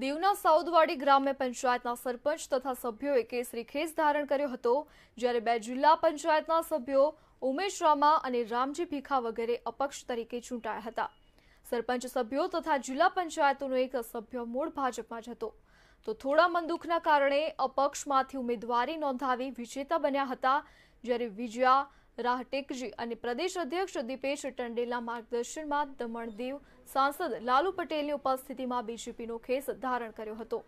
દીવના સાઉદવાડી ગ્રામ્ય પંચાયતના સરપંચ તથા સભ્યોએ કેસરી ખેસ ધારણ કર્યો હતો જ્યારે બે જિલ્લા પંચાયતના સભ્યો ઉમેશ રામા અને રામજી ભીખા વગેરે અપક્ષ તરીકે ચૂંટાયા હતા સરપંચ સભ્યો તથા જિલ્લા પંચાયતોનો એક સભ્ય મૂળ ભાજપમાં જ હતો તો થોડા મનદુખના કારણે અપક્ષમાંથી ઉમેદવારી નોંધાવી વિજેતા બન્યા હતા જ્યારે વિજયા રાહ ટેકજી અને પ્રદેશ અધ્યક્ષ દીપેશ ટંડેલના માર્ગદર્શનમાં દમણ દીવ સાંસદ લાલુ પટેલની ઉપસ્થિતિમાં બીજેપીનો ખેસ ધારણ કર્યો હતો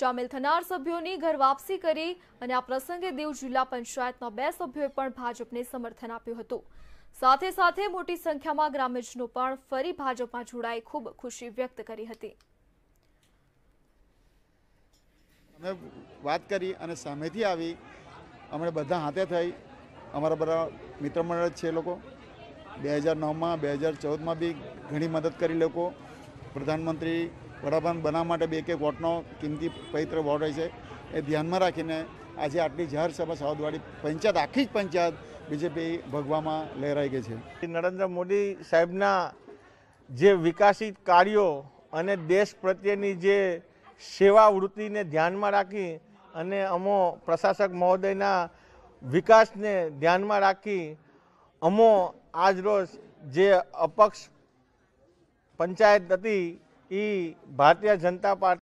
સામેલ થનાર સભ્યોની ઘર વાપસી કરી અને આ પ્રસંગે દીવ જિલ્લા પંચાયતના બે સભ્યોએ પણ ભાજપને સમર્થન આપ્યું હતું સાથે સાથે મોટી સંખ્યામાં ગ્રામ્યજનો પણ ફરી ભાજપમાં જોડાઈ ખૂબ ખુશી વ્યક્ત કરી હતી અમે વાત કરી અને સામેથી આવી અમે બધા હાથે થઈ અમારા બધા મિત્ર મંડળ છે લોકો બે હજાર નવમાં બે હજાર ચૌદમાં બી ઘણી મદદ કરી લોકો પ્રધાનમંત્રી વડાપ્રધાન બનાવવા માટે બે એક વોટનો કિંમતી પવિત્ર વોટ હોય છે એ ધ્યાનમાં રાખીને આજે આટલી જાહેર સભા સાવદવાડી પંચાયત આખી જ પંચાયત બીજેપી ભગવામાં લહેરાઈ ગઈ છે નરેન્દ્ર મોદી સાહેબના જે વિકાસિત કાર્યો અને દેશ પ્રત્યેની જે સેવા વૃત્તિને ધ્યાનમાં રાખી અને અમો પ્રશાસક મહોદયના વિકાસને ધ્યાનમાં રાખી અમો આજ રોજ જે અપક્ષ પંચાયત હતી એ ભારતીય જનતા પાર્ટી